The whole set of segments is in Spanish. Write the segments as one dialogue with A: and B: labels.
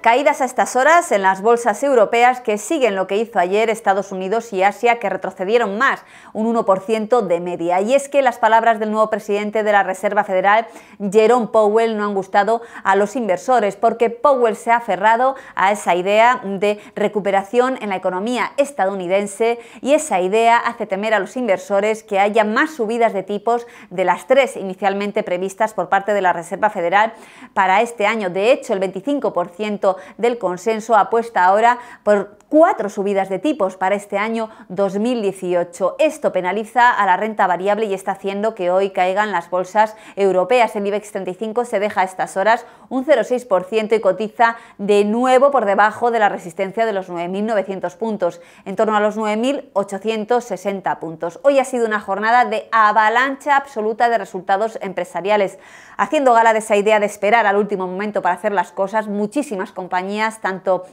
A: Caídas a estas horas en las bolsas europeas que siguen lo que hizo ayer Estados Unidos y Asia, que retrocedieron más, un 1% de media. Y es que las palabras del nuevo presidente de la Reserva Federal, Jerome Powell, no han gustado a los inversores, porque Powell se ha aferrado a esa idea de recuperación en la economía estadounidense y esa idea hace temer a los inversores que haya más subidas de tipos de las tres inicialmente previstas por parte de la Reserva Federal para este año. De hecho, el 25% del consenso apuesta ahora por cuatro subidas de tipos para este año 2018. Esto penaliza a la renta variable y está haciendo que hoy caigan las bolsas europeas. El IBEX 35 se deja a estas horas un 0,6% y cotiza de nuevo por debajo de la resistencia de los 9.900 puntos, en torno a los 9.860 puntos. Hoy ha sido una jornada de avalancha absoluta de resultados empresariales, haciendo gala de esa idea de esperar al último momento para hacer las cosas, muchísimas compañías, tanto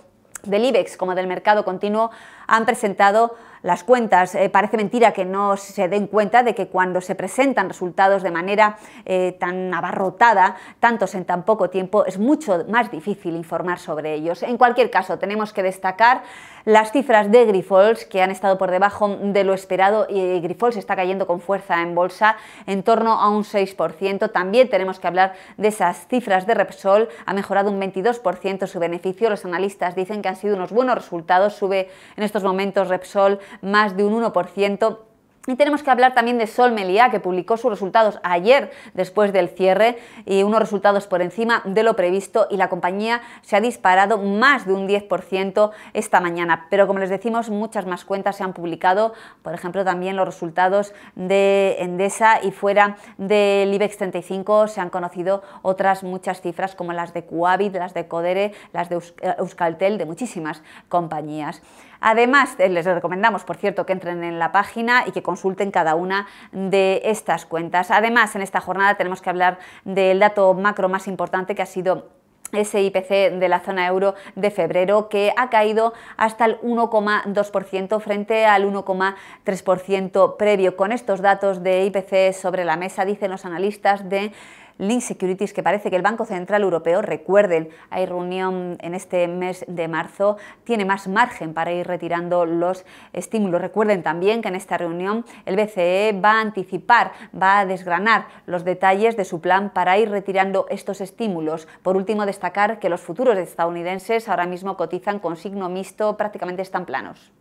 A: del IBEX como del mercado continuo han presentado las cuentas. Eh, parece mentira que no se den cuenta de que cuando se presentan resultados de manera eh, tan abarrotada, tantos en tan poco tiempo, es mucho más difícil informar sobre ellos. En cualquier caso, tenemos que destacar las cifras de Grifols, que han estado por debajo de lo esperado, y Grifols está cayendo con fuerza en bolsa, en torno a un 6%. También tenemos que hablar de esas cifras de Repsol, ha mejorado un 22% su beneficio. Los analistas dicen que han ha sido unos buenos resultados, sube en estos momentos Repsol más de un 1%. Y tenemos que hablar también de Sol que publicó sus resultados ayer después del cierre y unos resultados por encima de lo previsto y la compañía se ha disparado más de un 10% esta mañana. Pero como les decimos, muchas más cuentas se han publicado, por ejemplo, también los resultados de Endesa y fuera del IBEX 35 se han conocido otras muchas cifras como las de Cuavit, las de Codere, las de eh, Euskaltel, de muchísimas compañías. Además, eh, les recomendamos, por cierto, que entren en la página y que con consulten cada una de estas cuentas. Además, en esta jornada tenemos que hablar del dato macro más importante que ha sido ese IPC de la zona euro de febrero que ha caído hasta el 1,2% frente al 1,3% previo. Con estos datos de IPC sobre la mesa, dicen los analistas de Link Securities, que parece que el Banco Central Europeo, recuerden, hay reunión en este mes de marzo, tiene más margen para ir retirando los estímulos. Recuerden también que en esta reunión el BCE va a anticipar, va a desgranar los detalles de su plan para ir retirando estos estímulos. Por último, destacar que los futuros estadounidenses ahora mismo cotizan con signo mixto, prácticamente están planos.